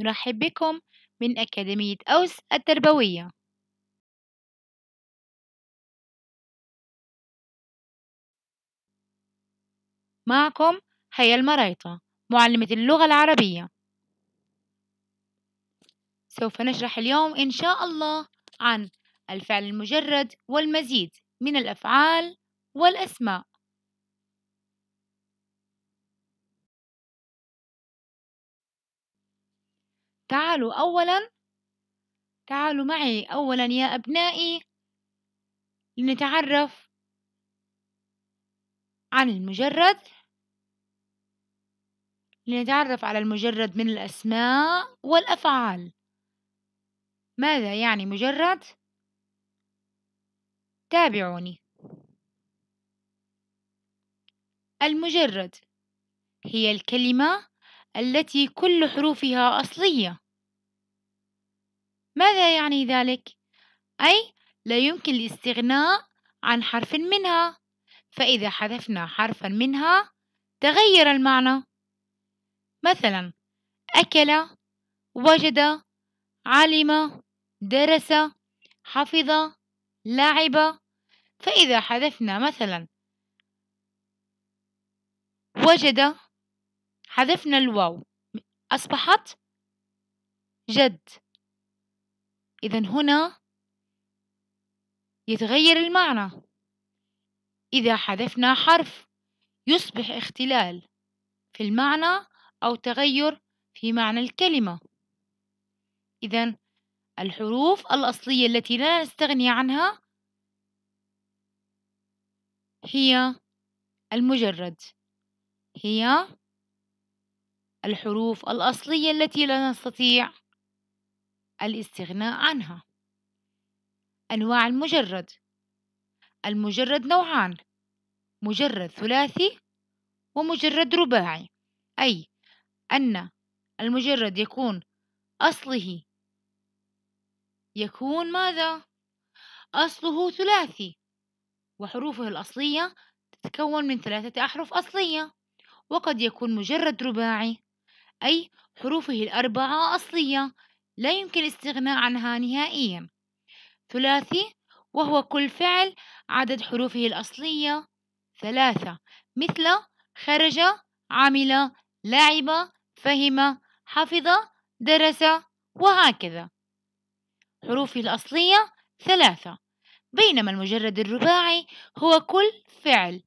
نرحب بكم من أكاديمية أوس التربوية معكم هيا المريطة معلمة اللغة العربية سوف نشرح اليوم إن شاء الله عن الفعل المجرد والمزيد من الأفعال والأسماء تعالوا أولا تعالوا معي أولا يا أبنائي لنتعرف عن المجرد لنتعرف على المجرد من الأسماء والأفعال ماذا يعني مجرد؟ تابعوني المجرد هي الكلمة التي كل حروفها أصلية ماذا يعني ذلك؟ أي لا يمكن الاستغناء عن حرف منها فإذا حذفنا حرفا منها تغير المعنى مثلا أكل وجد علم درس حفظ لعب فإذا حذفنا مثلا وجد حذفنا الواو أصبحت جد إذا هنا يتغير المعنى إذا حذفنا حرف يصبح اختلال في المعنى أو تغير في معنى الكلمة إذا الحروف الأصلية التي لا نستغني عنها هي المجرد هي الحروف الأصلية التي لا نستطيع الاستغناء عنها أنواع المجرد المجرد نوعان مجرد ثلاثي ومجرد رباعي أي أن المجرد يكون أصله يكون ماذا؟ أصله ثلاثي وحروفه الأصلية تتكون من ثلاثة أحرف أصلية وقد يكون مجرد رباعي أي حروفه الأربعة أصلية لا يمكن الاستغناء عنها نهائيا ثلاثي وهو كل فعل عدد حروفه الأصلية ثلاثة مثل خرج عمل لعب فهم حفظ درس وهكذا حروفه الأصلية ثلاثة بينما المجرد الرباعي هو كل فعل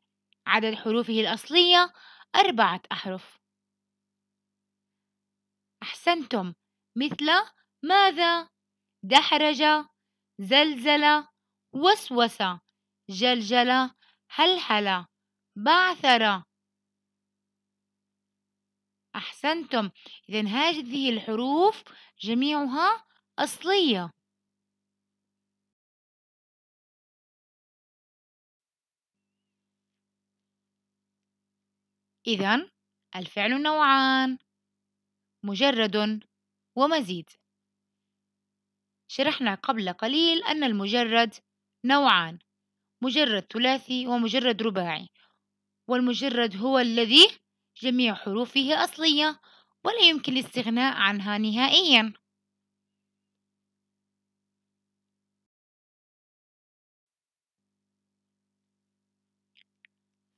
عدد حروفه الأصلية أربعة أحرف أحسنتم مثل ماذا؟ دحرج زلزل وسوس جلجل هلهل بعثر أحسنتم إذا هذه الحروف جميعها أصلية إذا الفعل نوعان مجرد ومزيد شرحنا قبل قليل أن المجرد نوعان مجرد ثلاثي ومجرد رباعي والمجرد هو الذي جميع حروفه أصلية ولا يمكن الاستغناء عنها نهائيا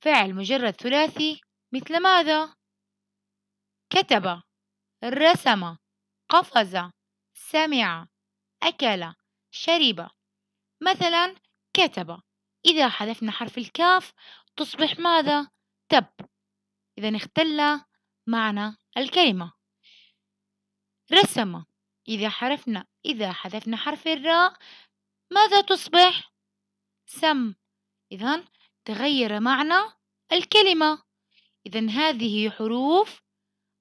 فعل مجرد ثلاثي مثل ماذا؟ كتب رسم قفز سمع أكل شرب مثلا كتب إذا حذفنا حرف الكاف تصبح ماذا؟ تب إذا اختل معنى الكلمة رسم إذا حرفنا إذا حذفنا حرف الراء ماذا تصبح؟ سم إذا تغير معنى الكلمة إذا هذه حروف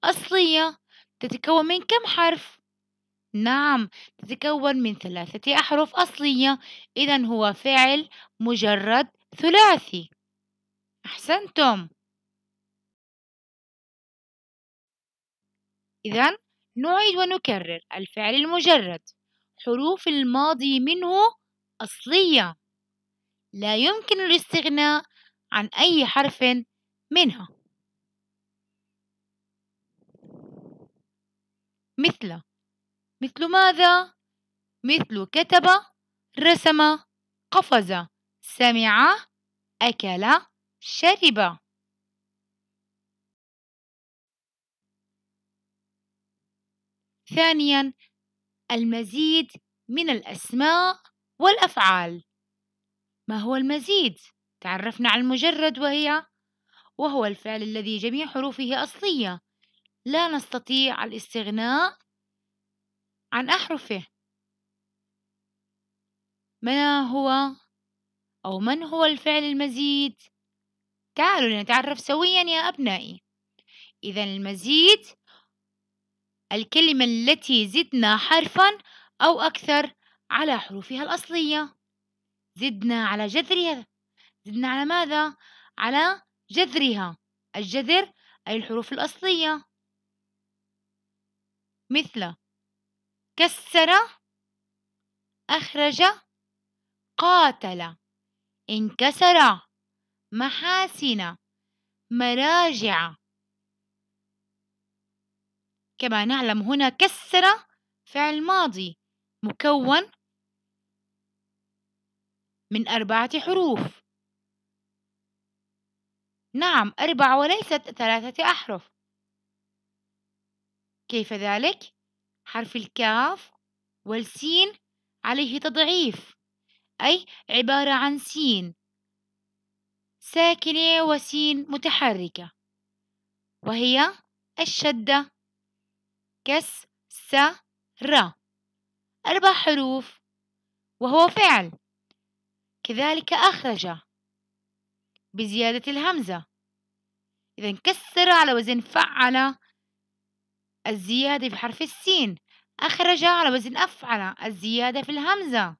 أصلية تتكون من كم حرف؟ نعم تتكون من ثلاثة أحرف أصلية إذا هو فعل مجرد ثلاثي أحسنتم إذا نعيد ونكرر الفعل المجرد حروف الماضي منه أصلية لا يمكن الاستغناء عن أي حرف منها مثل مثل ماذا؟ مثل كتب رسم قفز سمع أكل شرب ثانيا المزيد من الأسماء والأفعال ما هو المزيد؟ تعرفنا على المجرد وهي وهو الفعل الذي جميع حروفه أصلية لا نستطيع الاستغناء عن أحرفه ما هو أو من هو الفعل المزيد؟ تعالوا لنتعرف سويا يا أبنائي إذا المزيد الكلمة التي زدنا حرفا أو أكثر على حروفها الأصلية زدنا على جذرها زدنا على ماذا؟ على جذرها الجذر أي الحروف الأصلية مثل كسر أخرج قاتل انكسر محاسن مراجع كما نعلم هنا كسر فعل ماضي مكون من أربعة حروف نعم أربعة وليست ثلاثة أحرف كيف ذلك؟ حرف الكاف والسين عليه تضعيف أي عبارة عن سين ساكنة وسين متحركة وهي الشدة كس س ر أربع حروف وهو فعل كذلك أخرج بزيادة الهمزة إذا كسر على وزن فعل الزيادة في حرف السين أخرج على وزن أفعل الزيادة في الهمزة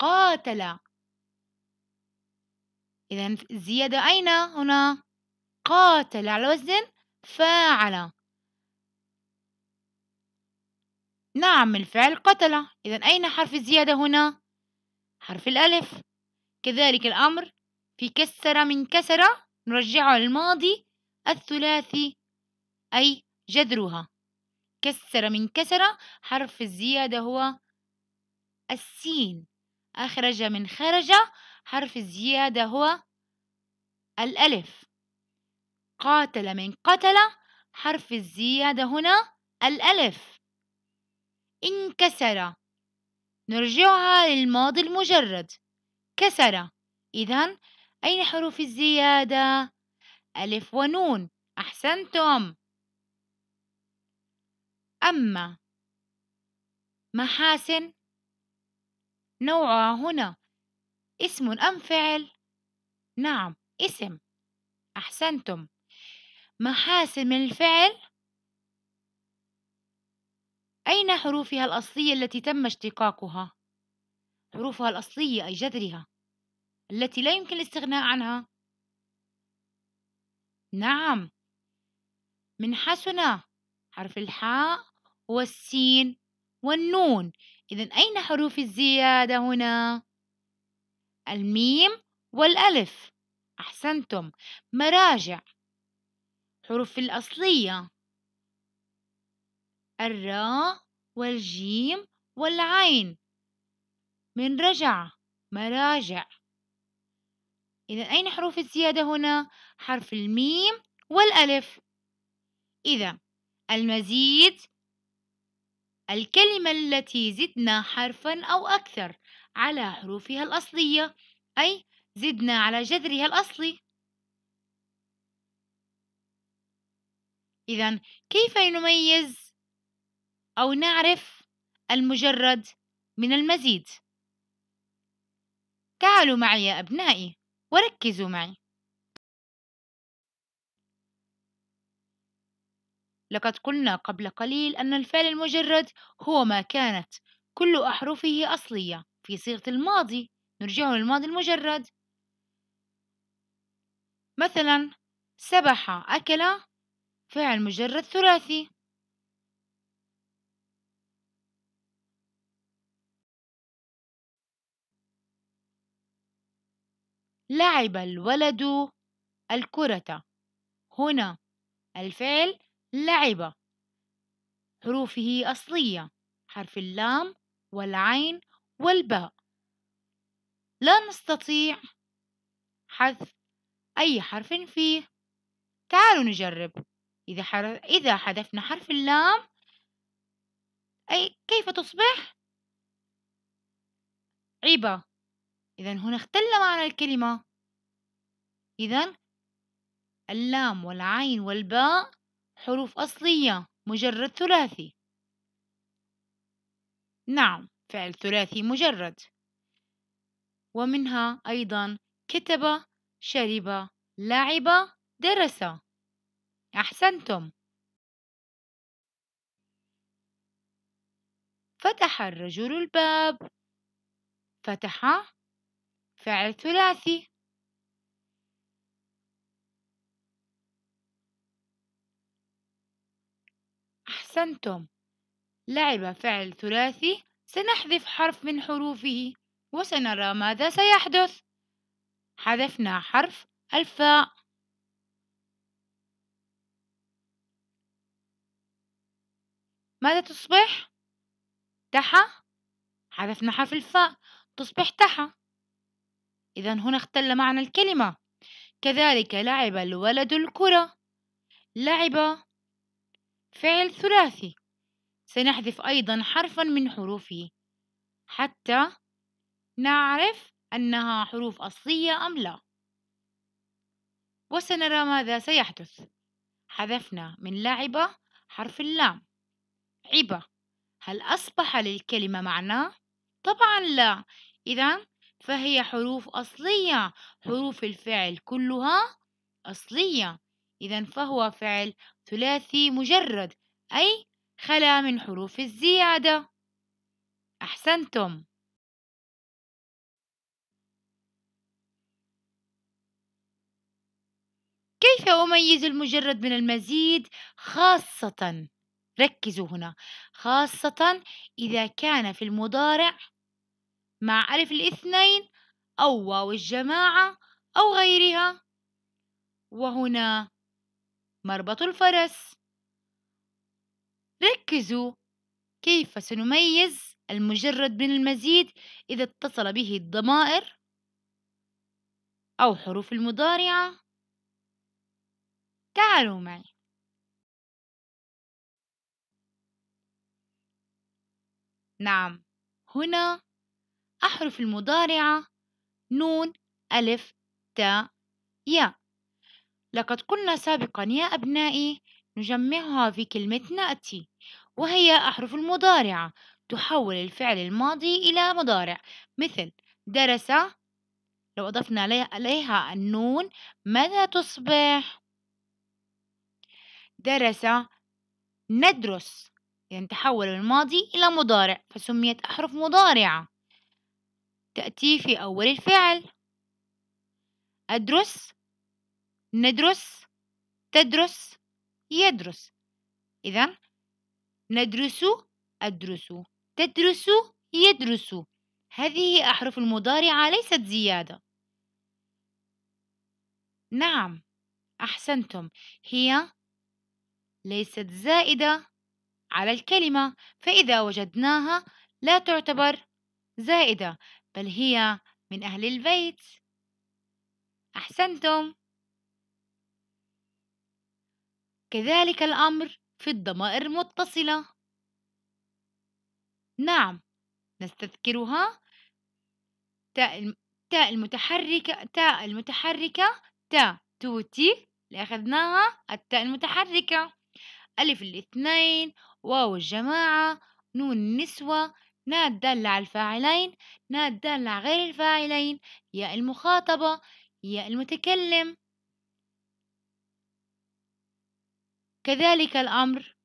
قاتل إذا الزيادة أين هنا؟ قاتل على وزن فاعل نعم الفعل قتل إذا أين حرف الزيادة هنا؟ حرف الألف كذلك الأمر في كسر من كسر نرجعه للماضي الثلاثي أي جذرها كسر من كسر حرف الزيادة هو السين أخرج من خرج حرف الزيادة هو الألف قاتل من قتل حرف الزيادة هنا الألف انكسر نرجعها للماضي المجرد كسر إذا أين حروف الزيادة؟ ألف ونون أحسنتم أما محاسن نوعها هنا اسم أم فعل؟ نعم اسم أحسنتم محاسن من الفعل أين حروفها الأصلية التي تم اشتقاقها؟ حروفها الأصلية أي جذرها التي لا يمكن الاستغناء عنها نعم من حسنة حرف الحاء والسين والنون إذا أين حروف الزيادة هنا؟ الميم والألف أحسنتم مراجع حروف الأصلية الراء والجيم والعين من رجع مراجع إذا أين حروف الزيادة هنا؟ حرف الميم والألف إذا المزيد الكلمة التي زدنا حرفا أو أكثر على حروفها الأصلية أي زدنا على جذرها الأصلي إذا كيف نميز أو نعرف المجرد من المزيد؟ تعالوا معي يا أبنائي وركزوا معي لقد قلنا قبل قليل أن الفعل المجرد هو ما كانت كل أحرفه أصلية في صيغة الماضي نرجعه للماضي المجرد مثلا سبح أكل فعل مجرد ثلاثي لعب الولد الكرة هنا الفعل لعبة حروفه أصلية حرف اللام والعين والباء لا نستطيع حذف أي حرف فيه تعالوا نجرب إذا, حر... إذا حذفنا حرف اللام أي كيف تصبح عبا إذا هنا اختل معنى الكلمة إذا اللام والعين والباء حروف أصلية مجرد ثلاثي نعم فعل ثلاثي مجرد ومنها أيضا كتب شرب لعب درس أحسنتم فتح الرجل الباب فتح فعل ثلاثي أحسنتم لعب فعل ثلاثي سنحذف حرف من حروفه وسنرى ماذا سيحدث حذفنا حرف الفاء ماذا تصبح تحا حذفنا حرف الفاء تصبح تحا إذا هنا اختل معنى الكلمة كذلك لعب الولد الكرة لعب فعل ثلاثي سنحذف أيضا حرفا من حروفه حتى نعرف أنها حروف أصلية أم لا وسنرى ماذا سيحدث حذفنا من لعبة حرف اللام عبة هل أصبح للكلمة معنى؟ طبعا لا إذا فهي حروف أصلية حروف الفعل كلها أصلية إذا فهو فعل ثلاثي مجرد أي خلا من حروف الزيادة أحسنتم كيف أميز المجرد من المزيد خاصة ركزوا هنا خاصة إذا كان في المضارع مع ألف الاثنين أو واو الجماعة أو غيرها وهنا مربط الفرس ركزوا كيف سنميز المجرد من المزيد إذا اتصل به الضمائر أو حروف المضارعة تعالوا معي نعم هنا أحرف المضارعة نون ألف تاء ياء لقد قلنا سابقا يا أبنائي نجمعها في كلمة نأتي وهي أحرف المضارعة تحول الفعل الماضي إلى مضارع مثل درس لو أضفنا عليها النون ماذا تصبح؟ درس ندرس يعني تحول الماضي إلى مضارع فسميت أحرف مضارعة تأتي في أول الفعل أدرس ندرس تدرس يدرس إذا ندرس أدرس تدرس يدرس هذه أحرف المضارعة ليست زيادة نعم أحسنتم هي ليست زائدة على الكلمة فإذا وجدناها لا تعتبر زائدة بل هي من أهل البيت أحسنتم كذلك الأمر في الضمائر المتصلة نعم نستذكرها تاء تاء المتحركة تاء المتحركة تاء توتي اللي أخذناها التاء المتحركة ألف الاثنين واو الجماعة نون النسوة ناء الدالة على الفاعلين ناء الدالة على غير الفاعلين ياء المخاطبة ياء المتكلم كذلك الأمر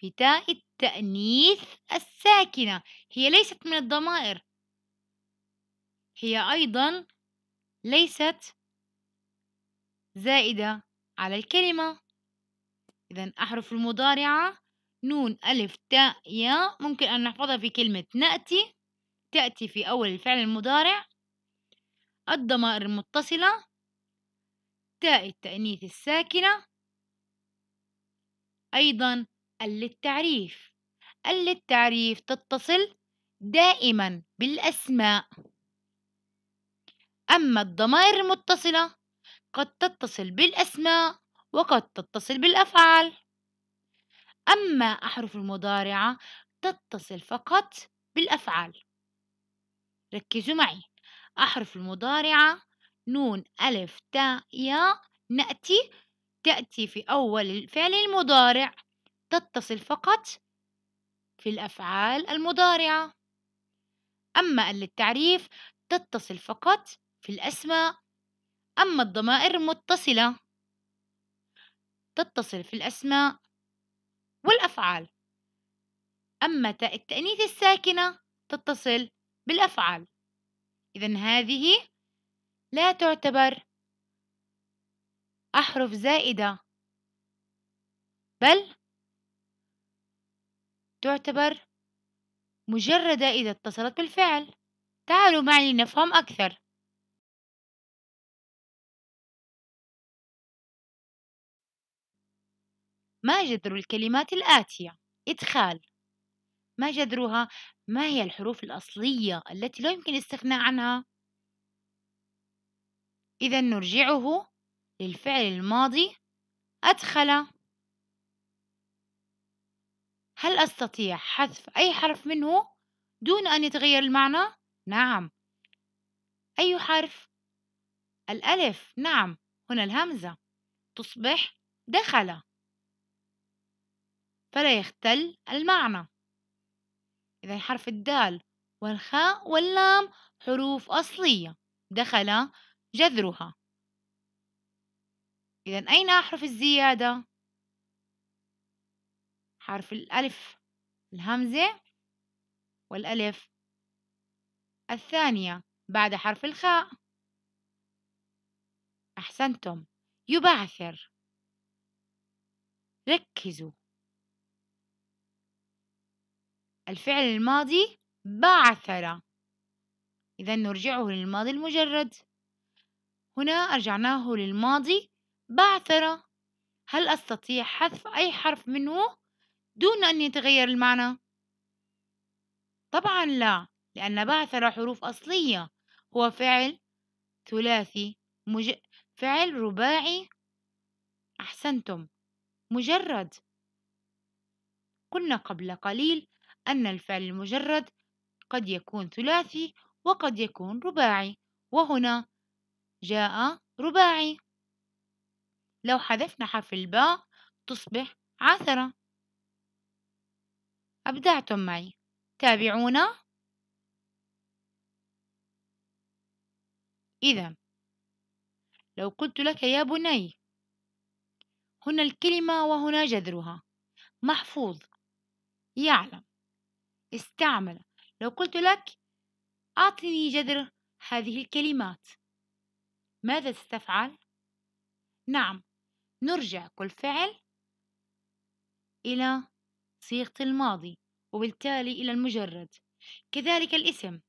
في تاء التأنيث الساكنة هي ليست من الضمائر هي أيضا ليست زائدة على الكلمة إذا أحرف المضارعة نون ألف تاء ياء ممكن أن نحفظها في كلمة نأتي تأتي في أول الفعل المضارع الضمائر المتصلة تاء التأنيث الساكنة أيضا للتعريف للتعريف تتصل دائما بالأسماء أما الضمائر المتصلة قد تتصل بالأسماء وقد تتصل بالأفعال أما أحرف المضارعة تتصل فقط بالأفعال ركزوا معي أحرف المضارعة نون ألف تاء ياء نأتي تأتي في أول الفعل المضارع تتصل فقط في الأفعال المضارعة أما للتعريف تتصل فقط في الأسماء أما الضمائر المتصلة تتصل في الأسماء والأفعال أما التأنيث الساكنة تتصل بالأفعال إذا هذه لا تعتبر أحرف زائدة بل تعتبر مجردة إذا اتصلت بالفعل تعالوا معي لنفهم أكثر ما جذر الكلمات الآتية إدخال ما جذرها ما هي الحروف الأصلية التي لا يمكن الاستغناء عنها إذا نرجعه للفعل الماضي أدخل هل أستطيع حذف أي حرف منه دون أن يتغير المعنى؟ نعم أي حرف؟ الألف نعم هنا الهمزة تصبح دخل فلا يختل المعنى إذا حرف الدال والخاء واللام حروف أصلية دخل جذرها إذا أين أحرف الزيادة؟ حرف الألف الهمزة والألف الثانية بعد حرف الخاء أحسنتم يبعثر ركزوا الفعل الماضي بعثر إذا نرجعه للماضي المجرد هنا أرجعناه للماضي بعثرة هل أستطيع حذف أي حرف منه دون أن يتغير المعنى؟ طبعا لا لأن بعثر حروف أصلية هو فعل ثلاثي مج... فعل رباعي أحسنتم مجرد قلنا قبل قليل أن الفعل المجرد قد يكون ثلاثي وقد يكون رباعي وهنا جاء رباعي لو حذفنا حرف الباء تصبح عثرة أبدعتم معي تابعونا إذا لو قلت لك يا بني هنا الكلمة وهنا جذرها محفوظ يعلم استعمل لو قلت لك أعطني جذر هذه الكلمات ماذا ستفعل؟ نعم نرجع كل فعل إلى صيغة الماضي وبالتالي إلى المجرد كذلك الاسم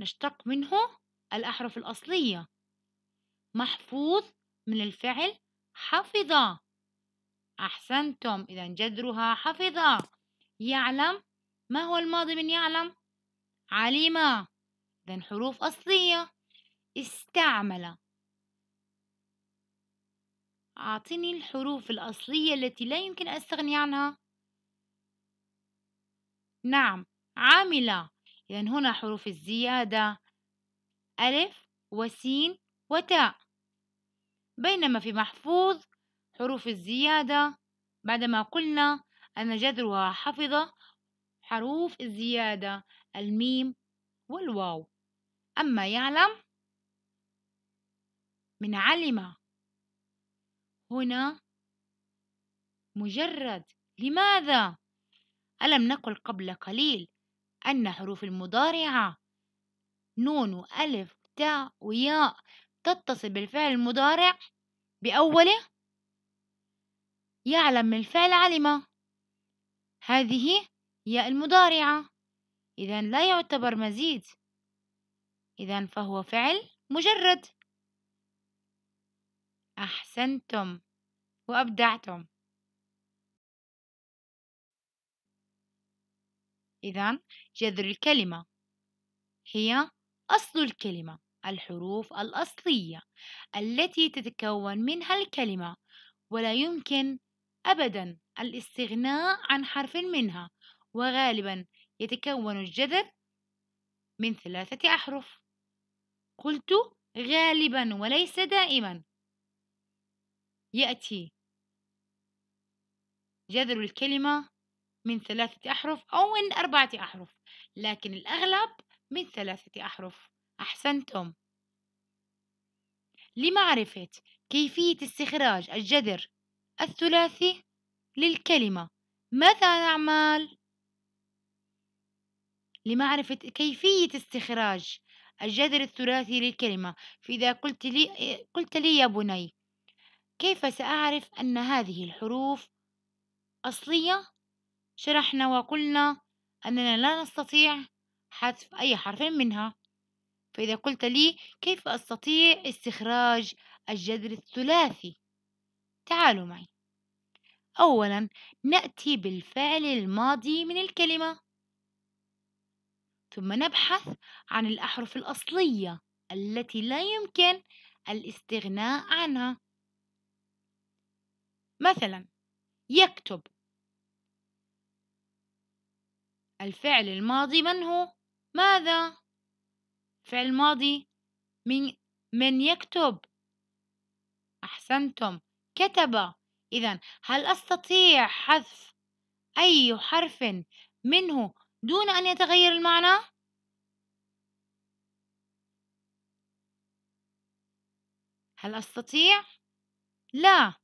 نشتق منه الأحرف الأصلية محفوظ من الفعل حفظ أحسنتم إذا جذرها حفظ يعلم ما هو الماضي من يعلم علم إذا حروف أصلية استعمل أعطني الحروف الأصلية التي لا يمكن أستغني عنها نعم عاملة لأن يعني هنا حروف الزيادة ألف وسين وتاء بينما في محفوظ حروف الزيادة بعدما قلنا أن جذرها حفظ حروف الزيادة الميم والواو أما يعلم من علم هنا مجرد لماذا ألم نقل قبل قليل أن حروف المضارعة نون وألف تاء وياء تتصل بالفعل المضارع بأوله يعلم الفعل علم هذه هي المضارعة إذا لا يعتبر مزيد إذا فهو فعل مجرد أحسنتم وأبدعتم إذا جذر الكلمة هي أصل الكلمة الحروف الأصلية التي تتكون منها الكلمة ولا يمكن أبدا الاستغناء عن حرف منها وغالبا يتكون الجذر من ثلاثة أحرف قلت غالبا وليس دائما يأتي جذر الكلمة من ثلاثة أحرف أو من أربعة أحرف لكن الأغلب من ثلاثة أحرف أحسنتم لمعرفة كيفية استخراج الجذر الثلاثي للكلمة ماذا نعمل؟ لمعرفة كيفية استخراج الجذر الثلاثي للكلمة فإذا قلت لي, قلت لي يا بني كيف سأعرف أن هذه الحروف أصلية شرحنا وقلنا أننا لا نستطيع حذف أي حرف منها فإذا قلت لي كيف أستطيع استخراج الجذر الثلاثي تعالوا معي أولا نأتي بالفعل الماضي من الكلمة ثم نبحث عن الأحرف الأصلية التي لا يمكن الاستغناء عنها مثلا يكتب الفعل الماضي من هو ماذا فعل ماضي من من يكتب أحسنتم كتب إذا هل أستطيع حذف أي حرف منه دون أن يتغير المعنى؟ هل أستطيع؟ لا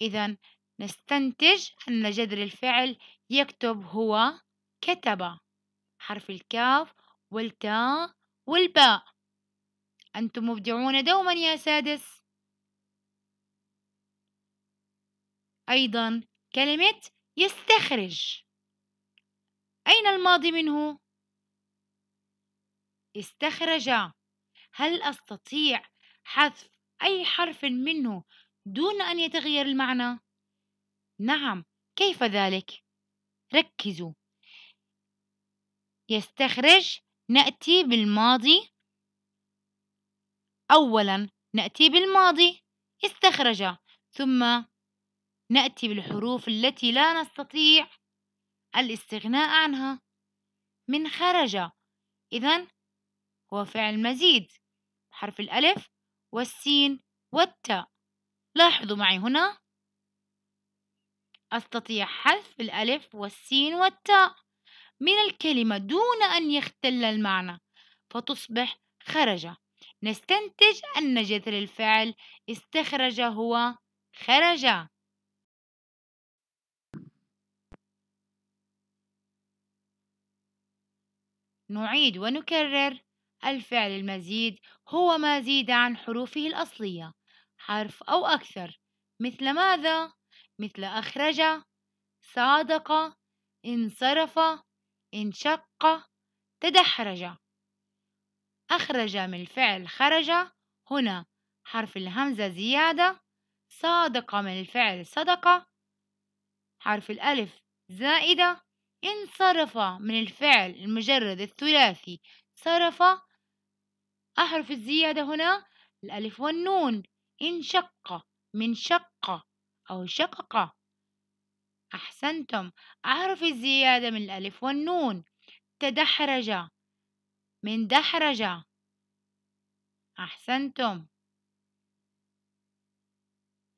إذا نستنتج أن جذر الفعل يكتب هو كتب حرف الكاف والتاء والباء أنتم مبدعون دوما يا سادس أيضا كلمة يستخرج أين الماضي منه؟ استخرج هل أستطيع حذف أي حرف منه دون أن يتغير المعنى؟ نعم كيف ذلك؟ ركزوا يستخرج نأتي بالماضي أولا نأتي بالماضي استخرج ثم نأتي بالحروف التي لا نستطيع الاستغناء عنها من خرج إذا هو فعل مزيد حرف الألف والسين والتاء لاحظوا معي هنا أستطيع حذف الألف والسين والتاء من الكلمة دون أن يختل المعنى فتصبح خرج نستنتج أن جذر الفعل استخرج هو خرج نعيد ونكرر الفعل المزيد هو ما زيد عن حروفه الأصلية حرف أو أكثر مثل ماذا؟ مثل أخرج صادق انصرف انشق تدحرج أخرج من الفعل خرج هنا حرف الهمزة زيادة صادق من الفعل صدق حرف الألف زائدة انصرف من الفعل المجرد الثلاثي صرف أحرف الزيادة هنا الألف والنون انشق من شقة أو شققة أحسنتم أعرف الزيادة من الألف والنون تدحرج من دحرج أحسنتم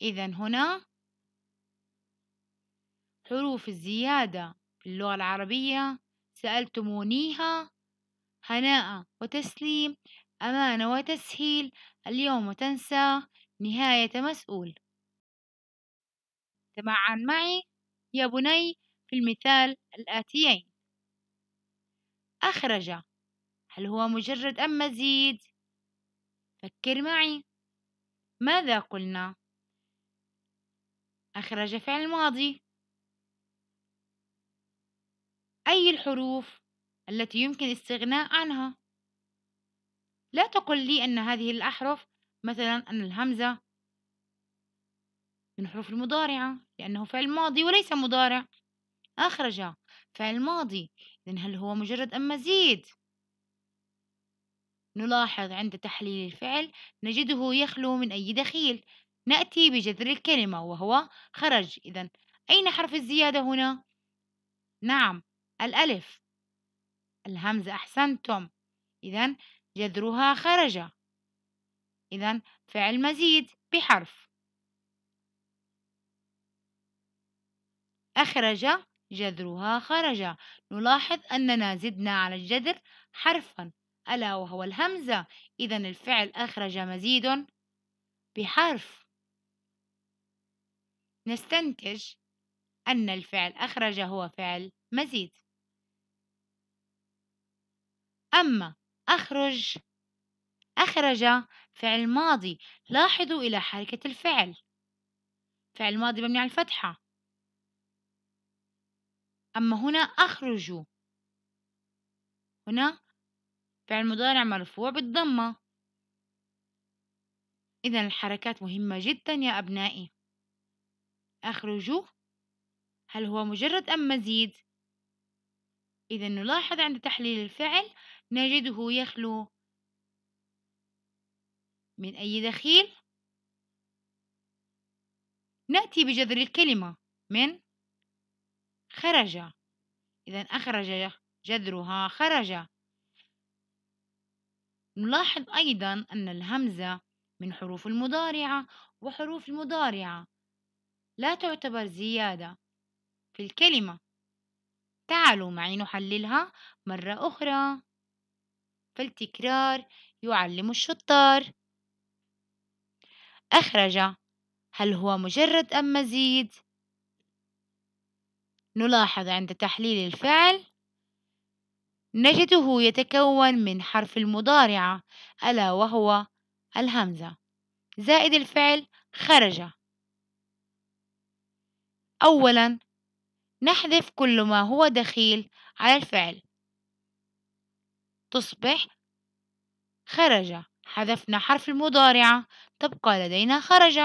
إذا هنا حروف الزيادة في اللغة العربية سألتمونيها هناء وتسليم أمانة وتسهيل اليوم تنسى نهاية مسؤول تمعن معي يا بني في المثال الآتيين أخرج هل هو مجرد أم مزيد؟ فكر معي ماذا قلنا؟ أخرج فعل ماضي أي الحروف التي يمكن استغناء عنها؟ لا تقل لي أن هذه الأحرف مثلا أن الهمزة من حروف المضارعة لأنه فعل ماضي وليس مضارع أخرج فعل ماضي إذن هل هو مجرد أم مزيد؟ نلاحظ عند تحليل الفعل نجده يخلو من أي دخيل نأتي بجذر الكلمة وهو خرج إذا أين حرف الزيادة هنا؟ نعم الألف الهمزة أحسنتم إذا جذرها خرج إذا فعل مزيد بحرف أخرج جذرها خرج نلاحظ أننا زدنا على الجذر حرفا ألا وهو الهمزة إذا الفعل أخرج مزيد بحرف نستنتج أن الفعل أخرج هو فعل مزيد أما أخرج أخرج فعل ماضي لاحظوا إلى حركة الفعل فعل ماضي مبني على الفتحة أما هنا أخرج هنا فعل مضارع مرفوع بالضمة إذا الحركات مهمة جدا يا أبنائي أخرج هل هو مجرد أم مزيد؟ إذا نلاحظ عند تحليل الفعل نجده يخلو من أي دخيل؟ نأتي بجذر الكلمة من خرج إذا أخرج جذرها خرج نلاحظ أيضا أن الهمزة من حروف المضارعة وحروف المضارعة لا تعتبر زيادة في الكلمة تعالوا معي نحللها مرة أخرى فالتكرار يعلم الشطار أخرج هل هو مجرد أم مزيد؟ نلاحظ عند تحليل الفعل نجده يتكون من حرف المضارعة ألا وهو الهمزة زائد الفعل خرج أولا نحذف كل ما هو دخيل على الفعل تصبح خرج حذفنا حرف المضارعة تبقى لدينا خرج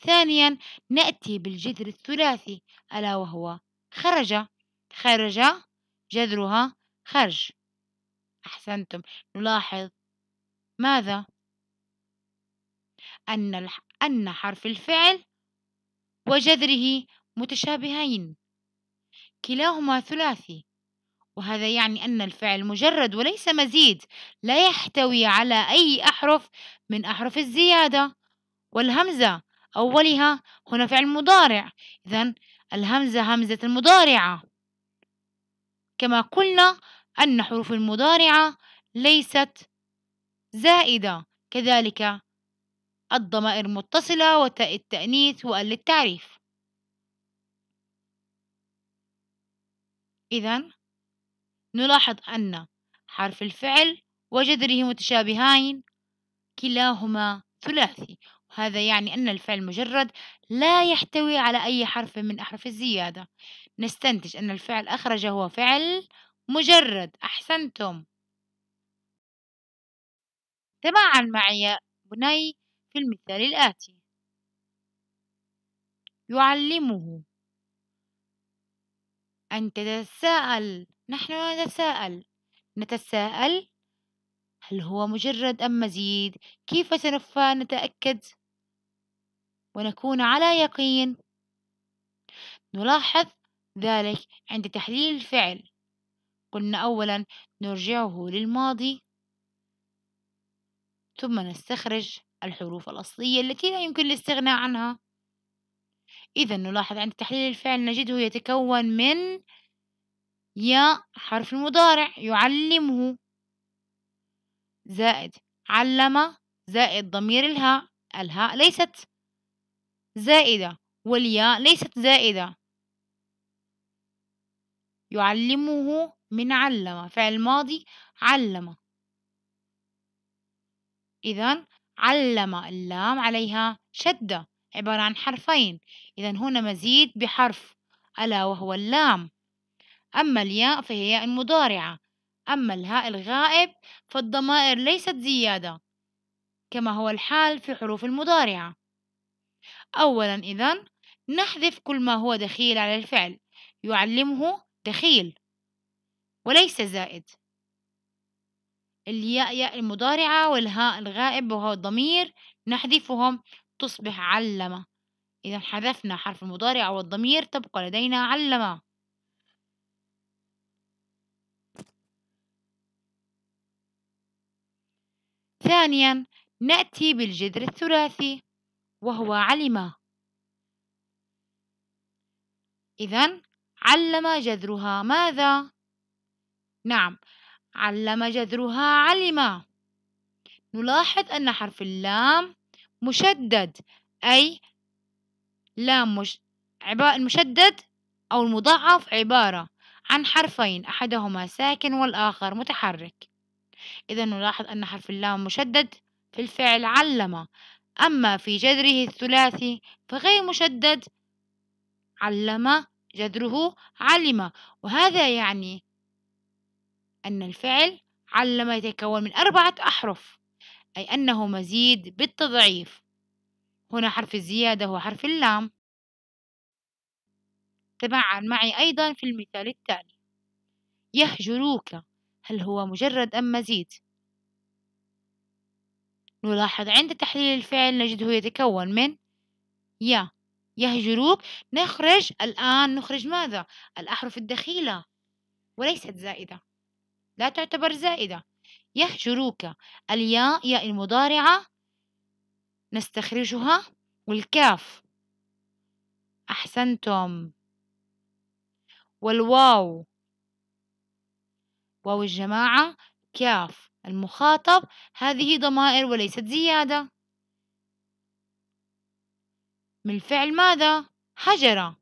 ثانيا نأتي بالجذر الثلاثي ألا وهو خرج خرج جذرها خرج أحسنتم نلاحظ ماذا أن أن حرف الفعل وجذره متشابهين كلاهما ثلاثي وهذا يعني أن الفعل مجرد وليس مزيد لا يحتوي على أي أحرف من أحرف الزيادة والهمزة أولها هنا فعل مضارع إذا الهمزة همزة المضارعة كما قلنا أن حروف المضارعة ليست زائدة كذلك الضمائر متصلة وتاء التأنيث وال التعريف إذا نلاحظ أن حرف الفعل وجذره متشابهين كلاهما ثلاثي هذا يعني أن الفعل مجرد لا يحتوي على أي حرف من أحرف الزيادة نستنتج أن الفعل أخرج هو فعل مجرد أحسنتم تماعا معي بني في المثال الآتي يعلمه أن تتساءل نحن نتساءل نتساءل هل هو مجرد أم مزيد كيف سنفى نتأكد ونكون على يقين نلاحظ ذلك عند تحليل الفعل قلنا أولا نرجعه للماضي ثم نستخرج الحروف الأصلية التي لا يمكن الاستغناء عنها إذا نلاحظ عند تحليل الفعل نجده يتكون من يا حرف المضارع يعلمه زائد علم زائد ضمير الهاء الهاء ليست زائدة والياء ليست زائدة يعلمه من علم فعل ماضي علم إذا علم اللام عليها شدة عبارة عن حرفين إذا هنا مزيد بحرف ألا وهو اللام أما الياء فهي ياء مضارعة أما الهاء الغائب فالضمائر ليست زيادة كما هو الحال في حروف المضارعة أولا إذا نحذف كل ما هو دخيل على الفعل يعلمه دخيل وليس زائد الياء ياء المضارعة والهاء الغائب وهو الضمير نحذفهم تصبح علم إذا حذفنا حرف المضارع والضمير تبقى لدينا علم ثانيا نأتي بالجذر الثلاثي وهو علم إذا علم جذرها ماذا؟ نعم علم جذرها علم نلاحظ أن حرف اللام مشدد أي لام مش... عباء المشدد أو المضاعف عبارة عن حرفين أحدهما ساكن والآخر متحرك إذا نلاحظ أن حرف اللام مشدد في الفعل علم أما في جذره الثلاثي فغير مشدد علم جذره علم وهذا يعني أن الفعل علم يتكون من أربعة أحرف أي أنه مزيد بالتضعيف هنا حرف الزيادة هو حرف اللام تبعا معي أيضا في المثال التالي يهجروك هل هو مجرد أم مزيد؟ نلاحظ عند تحليل الفعل نجده يتكون من يا يهجروك نخرج الآن نخرج ماذا؟ الأحرف الدخيلة وليست زائدة لا تعتبر زائدة يهجروك الياء ياء المضارعة نستخرجها والكاف أحسنتم والواو واو الجماعة كاف المخاطب هذه ضمائر وليست زيادة من الفعل ماذا؟ حجرة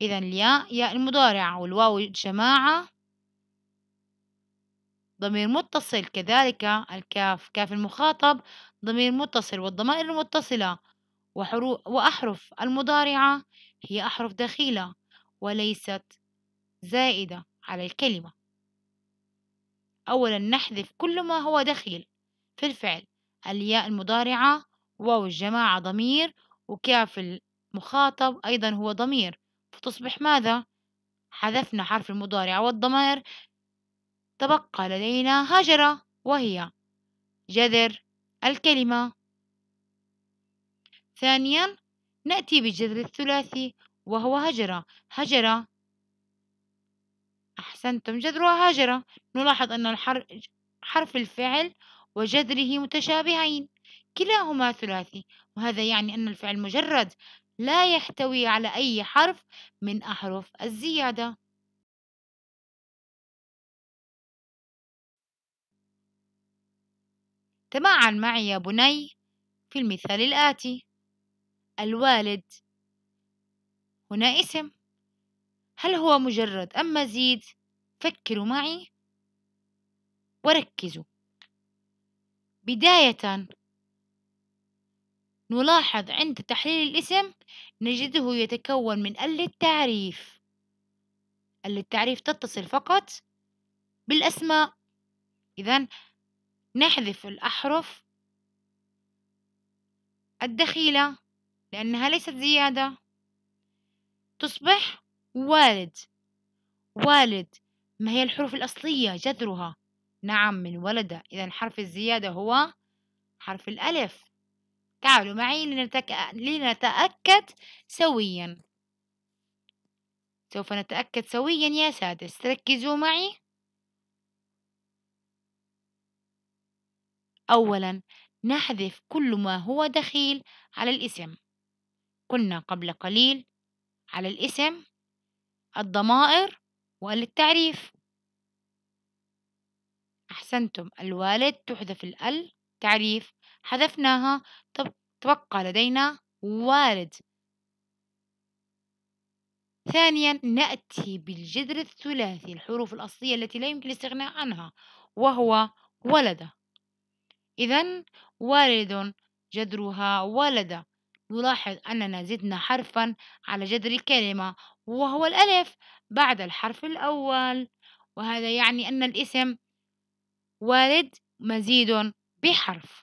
إذا الياء ياء المضارع والواو جماعة ضمير متصل كذلك الكاف كاف المخاطب ضمير متصل والضمائر المتصلة وحروف وأحرف المضارعة هي أحرف دخيلة وليست زائدة على الكلمة أولا نحذف كل ما هو دخيل في الفعل الياء المضارعة واو الجماعة ضمير وكاف المخاطب أيضا هو ضمير فتصبح ماذا؟ حذفنا حرف المضارع والضمير تبقى لدينا هجرة وهي جذر الكلمة ثانيا نأتي بالجذر الثلاثي وهو هجرة هجرة أحسنتم جذرها هاجرة نلاحظ أن الحر... حرف الفعل وجذره متشابهين كلاهما ثلاثي وهذا يعني أن الفعل مجرد لا يحتوي على أي حرف من أحرف الزيادة تمعن معي يا بني في المثال الآتي الوالد هنا اسم هل هو مجرد أم مزيد فكروا معي وركزوا بداية نلاحظ عند تحليل الاسم نجده يتكون من ال التعريف ال التعريف تتصل فقط بالأسماء إذا نحذف الأحرف الدخيلة لأنها ليست زيادة تصبح والد والد ما هي الحروف الأصلية جذرها نعم من ولد إذا حرف الزيادة هو حرف الألف تعالوا معي لنتأكد سويا سوف نتأكد سويا يا سادس ركزوا معي أولا نحذف كل ما هو دخيل على الاسم قلنا قبل قليل على الاسم الضمائر وقال التعريف أحسنتم الوالد تحذف الأل تعريف حذفناها تبقى لدينا والد ثانيا نأتي بالجذر الثلاثي الحروف الأصلية التي لا يمكن الاستغناء عنها وهو ولد إذا والد جذرها ولد نلاحظ أننا زدنا حرفا على جذر الكلمة وهو الألف بعد الحرف الأول وهذا يعني أن الاسم وارد مزيد بحرف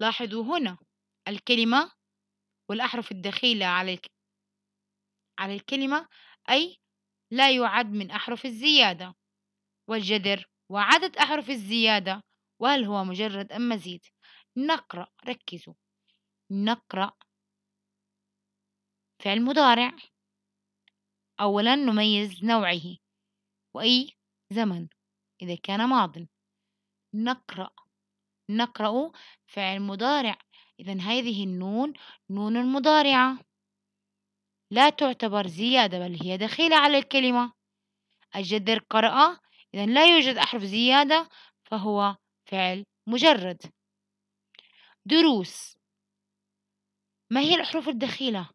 لاحظوا هنا الكلمة والأحرف الدخيلة على على الكلمة أي لا يعد من أحرف الزيادة والجذر وعدد أحرف الزيادة وهل هو مجرد أم مزيد نقرأ ركزوا نقرأ فعل مضارع أولا نميز نوعه وأي زمن إذا كان ماض نقرأ نقرأ فعل مضارع إذا هذه النون نون المضارعة لا تعتبر زيادة بل هي دخيلة على الكلمة أجدر قرأ إذا لا يوجد أحرف زيادة فهو فعل مجرد دروس ما هي الأحرف الدخيلة؟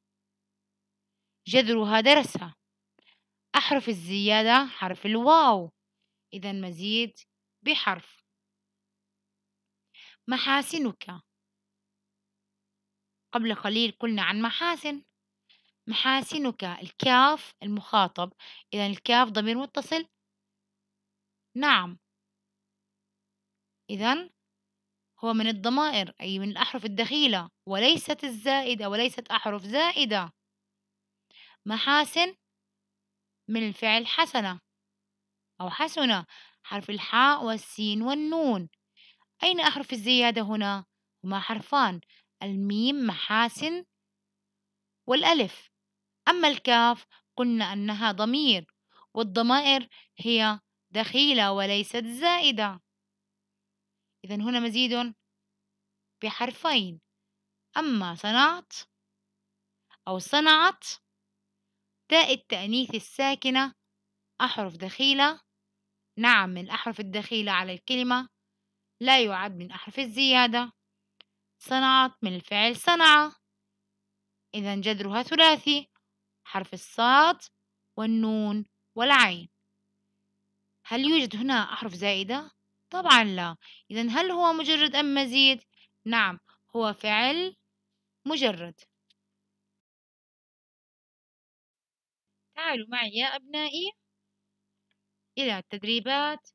جذرها درسها أحرف الزيادة حرف الواو إذا مزيد بحرف محاسنك قبل قليل قلنا عن محاسن محاسنك الكاف المخاطب إذا الكاف ضمير متصل نعم إذا هو من الضمائر أي من الأحرف الدخيلة وليست الزائدة وليست أحرف زائدة محاسن من الفعل حسنة أو حسنة حرف الحاء والسين والنون أين أحرف الزيادة هنا؟ هما حرفان الميم محاسن والألف أما الكاف قلنا أنها ضمير والضمائر هي دخيلة وليست زائدة إذا هنا مزيد بحرفين أما صنعت أو صنعت تاء التأنيث الساكنة أحرف دخيلة نعم من الأحرف الدخيلة على الكلمة لا يعد من أحرف الزيادة صنعت من الفعل صنع إذا جذرها ثلاثي حرف الصاد والنون والعين هل يوجد هنا أحرف زائدة؟ طبعا لا إذا هل هو مجرد أم مزيد؟ نعم هو فعل مجرد تعالوا معي يا أبنائي إلى التدريبات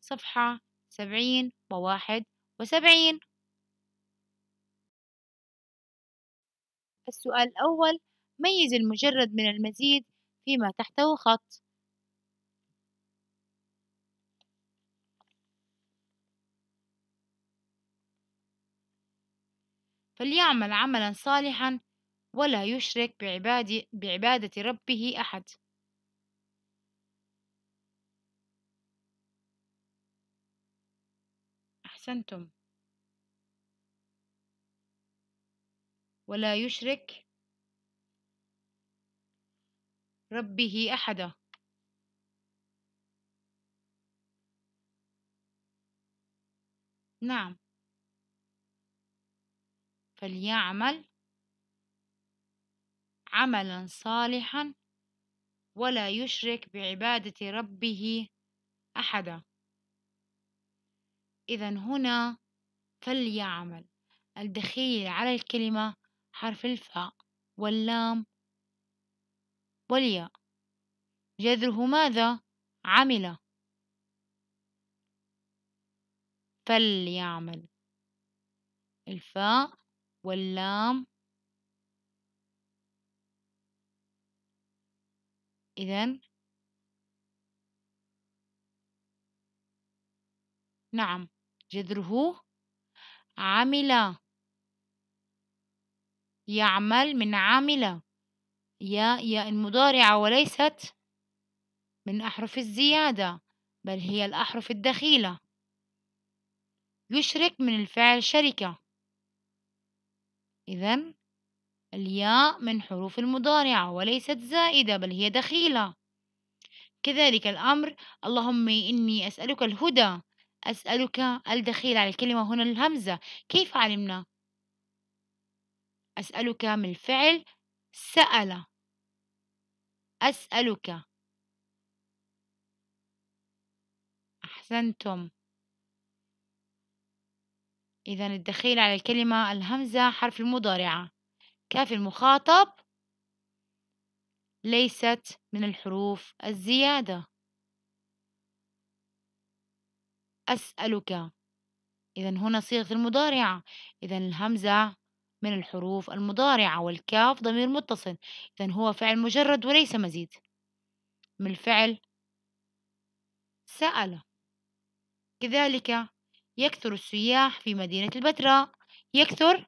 صفحة سبعين وواحد وسبعين السؤال الأول ميز المجرد من المزيد فيما تحته خط فليعمل عملا صالحا ولا يشرك بعباد بعبادة ربه أحد أحسنتم ولا يشرك ربه أحدا نعم فليعمل عملا صالحا ولا يشرك بعبادة ربه أحدا إذا هنا فليعمل الدخيل على الكلمة حرف الفاء واللام والياء جذره ماذا؟ عمل فليعمل الفاء واللام إذن نعم جذره عمل يعمل من عمل يا يا المضارعة وليست من أحرف الزيادة بل هي الأحرف الدخيلة يشرك من الفعل شركة إذا الياء من حروف المضارعة وليست زائدة بل هي دخيلة كذلك الأمر اللهم إني أسألك الهدى أسألك الدخيل على الكلمة هنا الهمزة كيف علمنا؟ أسألك من الفعل سأل أسألك أحسنتم إذا الدخيل على الكلمة الهمزة حرف المضارعة كاف المخاطب ليست من الحروف الزيادة أسألك إذا هنا صيغة المضارعة إذا الهمزة من الحروف المضارعة والكاف ضمير متصل إذا هو فعل مجرد وليس مزيد من الفعل سأل كذلك يكثر السياح في مدينة البتراء يكثر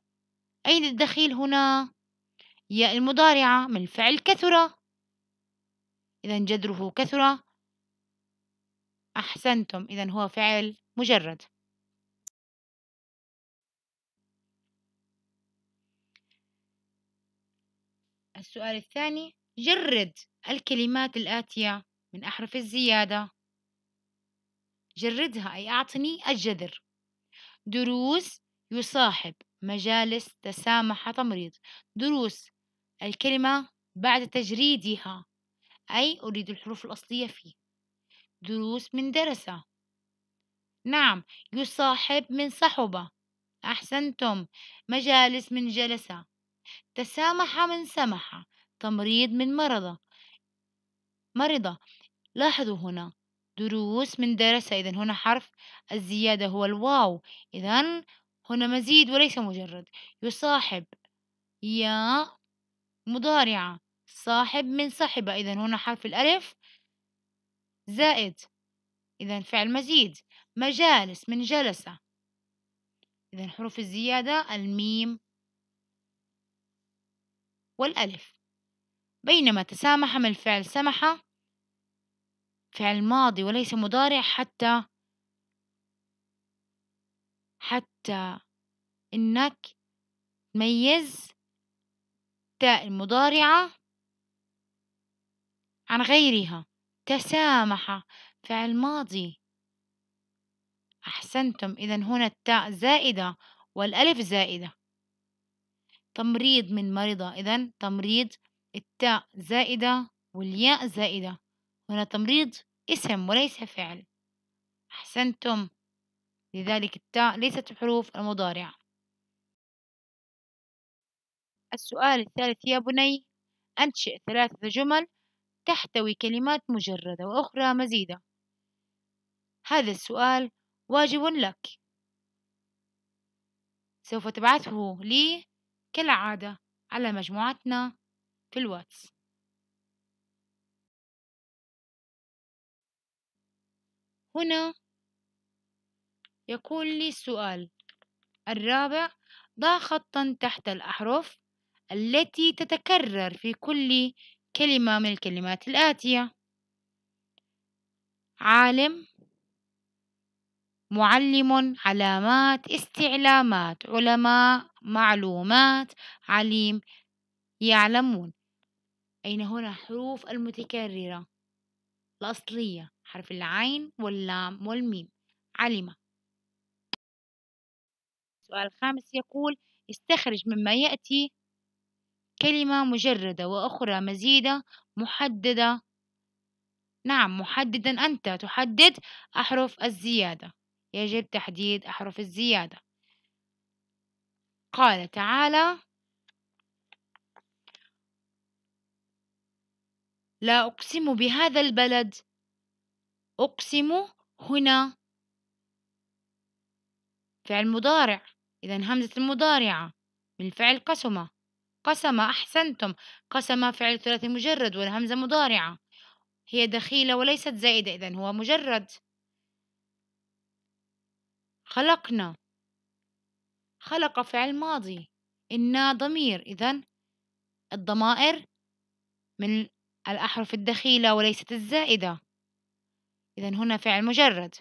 أين الدخيل هنا ياء المضارعة من الفعل كثر إذا جذره كثر أحسنتم إذا هو فعل مجرد السؤال الثاني جرد الكلمات الآتية من أحرف الزيادة جردها أي أعطني الجذر دروس يصاحب مجالس تسامح تمريض دروس الكلمة بعد تجريدها أي أريد الحروف الأصلية فيه دروس من درس نعم يصاحب من صحبة أحسنتم مجالس من جلس تسامح من سمح تمريض من مرض مرض لاحظوا هنا دروس من درس إذا هنا حرف الزيادة هو الواو إذا هنا مزيد وليس مجرد يصاحب يا مضارعة صاحب من صاحبة إذا هنا حرف الألف زائد إذا فعل مزيد مجالس من جلس إذا حروف الزيادة الميم والألف بينما تسامح من فعل سمح فعل ماضي وليس مضارع حتى حتى إنك تميز التاء المضارعة عن غيرها تسامح فعل ماضي أحسنتم إذا هنا التاء زائدة والألف زائدة تمريض من مرضى إذا تمريض التاء زائدة والياء زائدة هنا تمريض اسم وليس فعل أحسنتم لذلك التاء ليست حروف المضارعه السؤال الثالث يا بني أنشئ ثلاثة جمل تحتوي كلمات مجردة وأخرى مزيدة هذا السؤال واجب لك سوف تبعثه لي كالعادة على مجموعتنا في الواتس هنا يقول لي السؤال الرابع ضع خطا تحت الأحرف التي تتكرر في كل كلمة من الكلمات الآتية عالم معلم علامات استعلامات علماء معلومات عليم يعلمون أين هنا حروف المتكررة الأصلية حرف العين واللام والميم علم السؤال الخامس يقول استخرج مما يأتي كلمة مجردة وأخرى مزيدة محددة نعم محددا أنت تحدد أحرف الزيادة يجب تحديد أحرف الزيادة قال تعالى لا أقسم بهذا البلد أقسم هنا فعل مضارع إذا همزة المضارعة من فعل قسمة قسم أحسنتم قسم فعل ثلاثي مجرد والهمزة مضارعة هي دخيلة وليست زائدة إذا هو مجرد خلقنا خلق فعل ماضي إنا ضمير إذا الضمائر من الأحرف الدخيلة وليست الزائدة إذا هنا فعل مجرد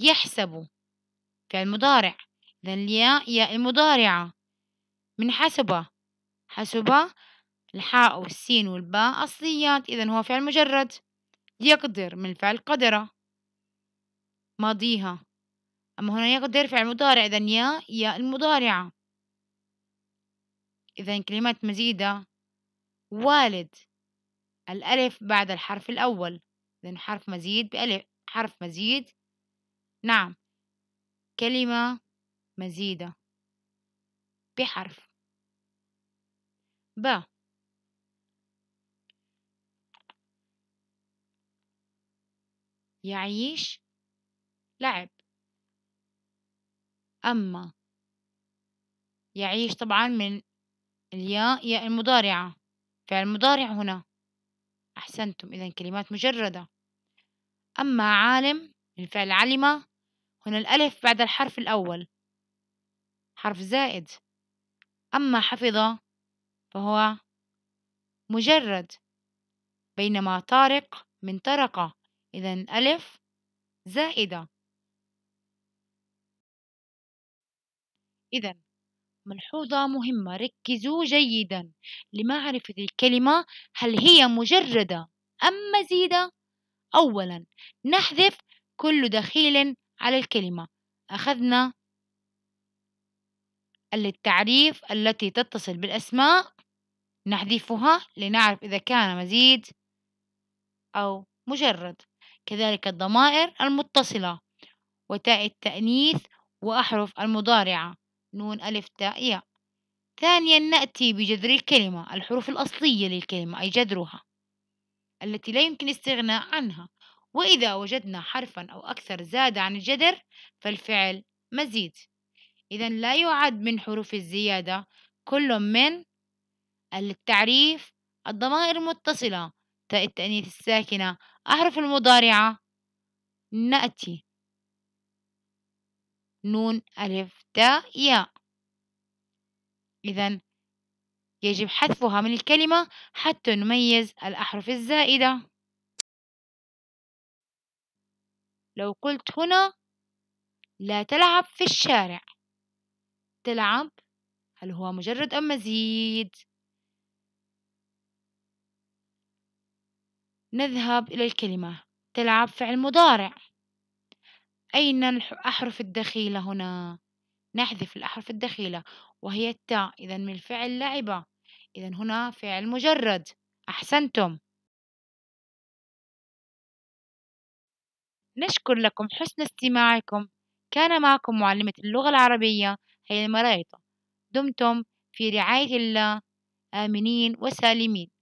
يحسب فعل مضارع إذا الياء ياء المضارعة من حسبه حسب الحاء والسين والباء أصليات إذا هو فعل مجرد يقدر من الفعل قدر ماضيها أما هنا يقدر فعل مضارع إذا يا يا المضارعة إذا كلمات مزيدة والد الألف بعد الحرف الأول إذا حرف مزيد بألف حرف مزيد نعم كلمة مزيدة بحرف با يعيش لعب أما يعيش طبعا من الياء ياء المضارعة فعل مضارع هنا أحسنتم إذا كلمات مجردة أما عالم من فعل علم هنا الألف بعد الحرف الأول حرف زائد أما حفظ فهو مجرد بينما طارق من طرقة إذا ألف زائدة إذا ملحوظة مهمة ركزوا جيدا لمعرفة الكلمة هل هي مجردة أم مزيدة أولا نحذف كل دخيل على الكلمة أخذنا للتعريف التي تتصل بالأسماء نحذفها لنعرف إذا كان مزيد أو مجرد كذلك الضمائر المتصلة وتاء التأنيث وأحرف المضارعة نون ألف تاء ياء ثانيا نأتي بجذر الكلمة الحروف الأصلية للكلمة أي جذرها التي لا يمكن استغناء عنها وإذا وجدنا حرفا أو أكثر زاد عن الجذر فالفعل مزيد إذا لا يعد من حروف الزيادة كل من التعريف الضمائر المتصلة تاء التأنيث الساكنة أحرف المضارعة نأتي نون ألف تاء ياء إذا يجب حذفها من الكلمة حتى نميز الأحرف الزائدة لو قلت هنا لا تلعب في الشارع تلعب هل هو مجرد أم مزيد؟ نذهب إلى الكلمة تلعب فعل مضارع أين الأحرف الدخيلة هنا؟ نحذف الأحرف الدخيلة وهي التاء إذا من الفعل لعبة إذا هنا فعل مجرد أحسنتم نشكر لكم حسن استماعكم كان معكم معلمة اللغة العربية هي المرايطة دمتم في رعاية الله آمنين وسالمين